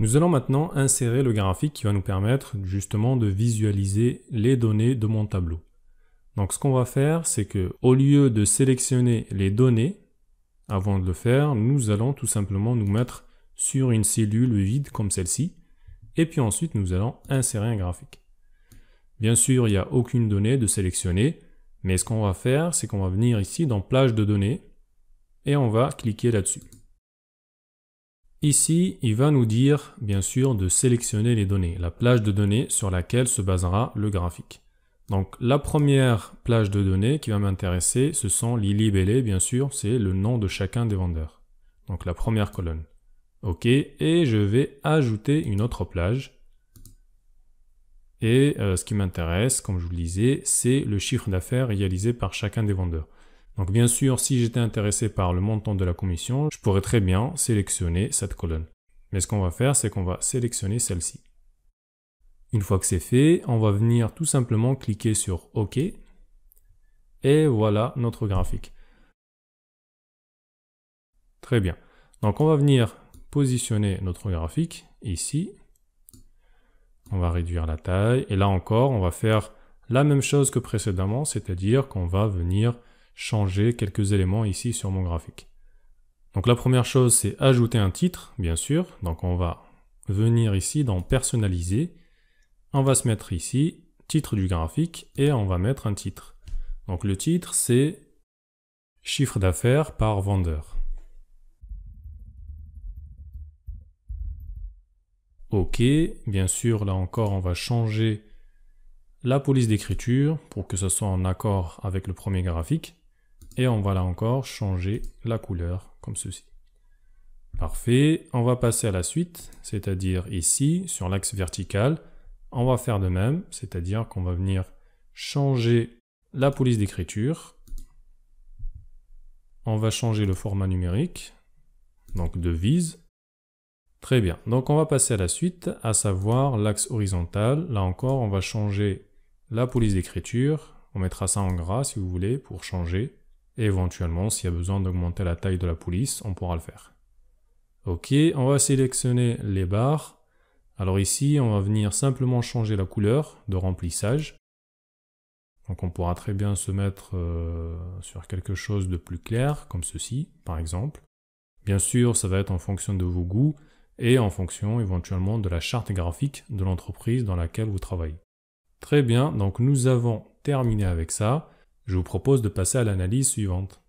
Nous allons maintenant insérer le graphique qui va nous permettre justement de visualiser les données de mon tableau. Donc ce qu'on va faire, c'est que au lieu de sélectionner les données, avant de le faire, nous allons tout simplement nous mettre sur une cellule vide comme celle-ci, et puis ensuite nous allons insérer un graphique. Bien sûr, il n'y a aucune donnée de sélectionner, mais ce qu'on va faire, c'est qu'on va venir ici dans plage de données, et on va cliquer là-dessus. Ici, il va nous dire, bien sûr, de sélectionner les données, la plage de données sur laquelle se basera le graphique. Donc la première plage de données qui va m'intéresser, ce sont les libellés, bien sûr, c'est le nom de chacun des vendeurs. Donc la première colonne. OK, et je vais ajouter une autre plage. Et euh, ce qui m'intéresse, comme je vous le disais, c'est le chiffre d'affaires réalisé par chacun des vendeurs. Donc bien sûr, si j'étais intéressé par le montant de la commission, je pourrais très bien sélectionner cette colonne. Mais ce qu'on va faire, c'est qu'on va sélectionner celle-ci. Une fois que c'est fait, on va venir tout simplement cliquer sur OK. Et voilà notre graphique. Très bien. Donc on va venir positionner notre graphique ici. On va réduire la taille. Et là encore, on va faire la même chose que précédemment, c'est-à-dire qu'on va venir changer quelques éléments ici sur mon graphique. Donc la première chose, c'est ajouter un titre, bien sûr. Donc on va venir ici dans personnaliser. On va se mettre ici, titre du graphique, et on va mettre un titre. Donc le titre, c'est chiffre d'affaires par vendeur. OK, bien sûr, là encore, on va changer la police d'écriture pour que ce soit en accord avec le premier graphique. Et on va là encore changer la couleur comme ceci. Parfait, on va passer à la suite, c'est-à-dire ici, sur l'axe vertical, on va faire de même, c'est-à-dire qu'on va venir changer la police d'écriture, on va changer le format numérique, donc de vise. Très bien, donc on va passer à la suite, à savoir l'axe horizontal. Là encore, on va changer la police d'écriture, on mettra ça en gras si vous voulez pour changer éventuellement, s'il y a besoin d'augmenter la taille de la police, on pourra le faire. Ok, on va sélectionner les barres. Alors ici, on va venir simplement changer la couleur de remplissage. Donc on pourra très bien se mettre euh, sur quelque chose de plus clair, comme ceci, par exemple. Bien sûr, ça va être en fonction de vos goûts et en fonction éventuellement de la charte graphique de l'entreprise dans laquelle vous travaillez. Très bien, donc nous avons terminé avec ça. Je vous propose de passer à l'analyse suivante.